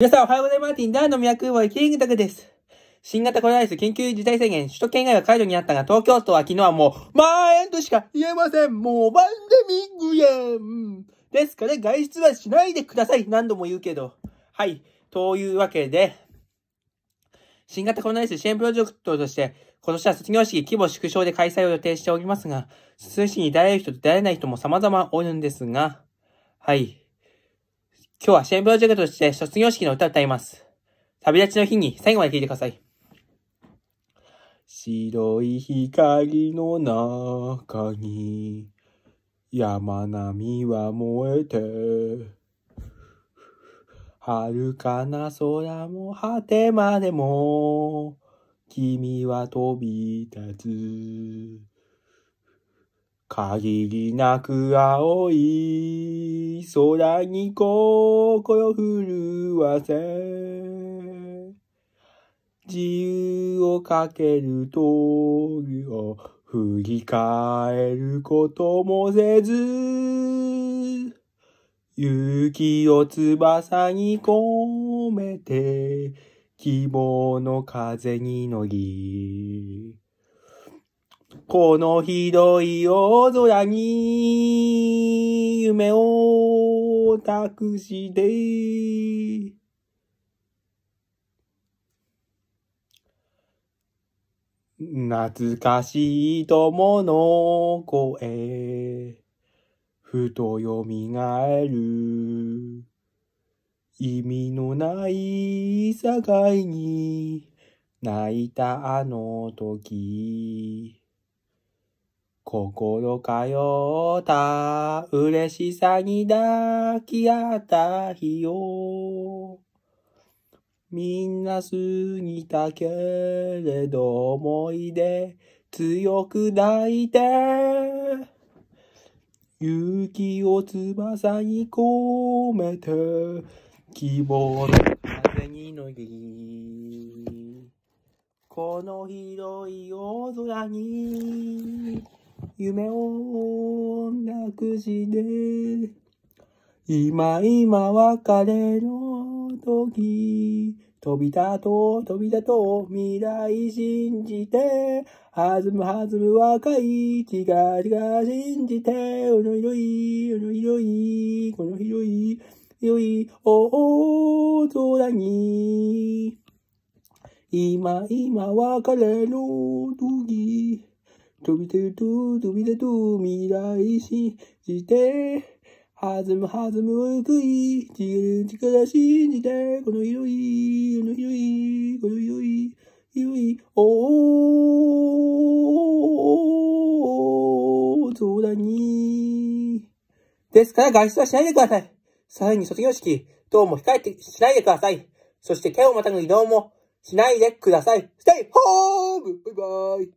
皆さんおはようございます。ティンダーの宮空母駅キングタクです。新型コロナウイルス緊急事態宣言、首都圏外は解除になったが、東京都は昨日はもう、まーえんとしか言えません。もう、バンデミングやん。ですから、外出はしないでください。何度も言うけど。はい。というわけで、新型コロナウイルス支援プロジェクトとして、今年は卒業式規模縮小で開催を予定しておりますが、卒業式に出会える人と出会えない人も様々おるんですが、はい。今日は支援プロジェクトとして卒業式の歌を歌います。旅立ちの日に最後まで聴いてください。白い光の中に山並みは燃えて遥かな空も果てまでも君は飛び立つ限りなく青い空に心震わせ自由をかける通りを振り返ることもせず勇気を翼に込めて希望の風に乗りこのひどい大空に夢を託して、懐かしい友の声、ふと蘇る。意味のない境に泣いたあの時。心通った嬉しさに抱き合った日をみんな過ぎたけれど思い出強く抱いて。勇気を翼に込めて希望の風に乗り。この広い大空に夢をなくして今今別れの時、飛び立とう、飛び立とう、未来信じて、弾む弾む若い違がりが信じて、うの広い、うの広い、この広い、広い大空に、今今別れの時、飛びてると、飛び出と、未来信じて、弾む弾む食い、自ぎる力信じて、この広い、この広い、この広い、広い、おー、空に。ですから外出はしないでください。さらに卒業式等も控えてしないでください。そして手をまたぐ移動もしないでください。ステイホームバイバイ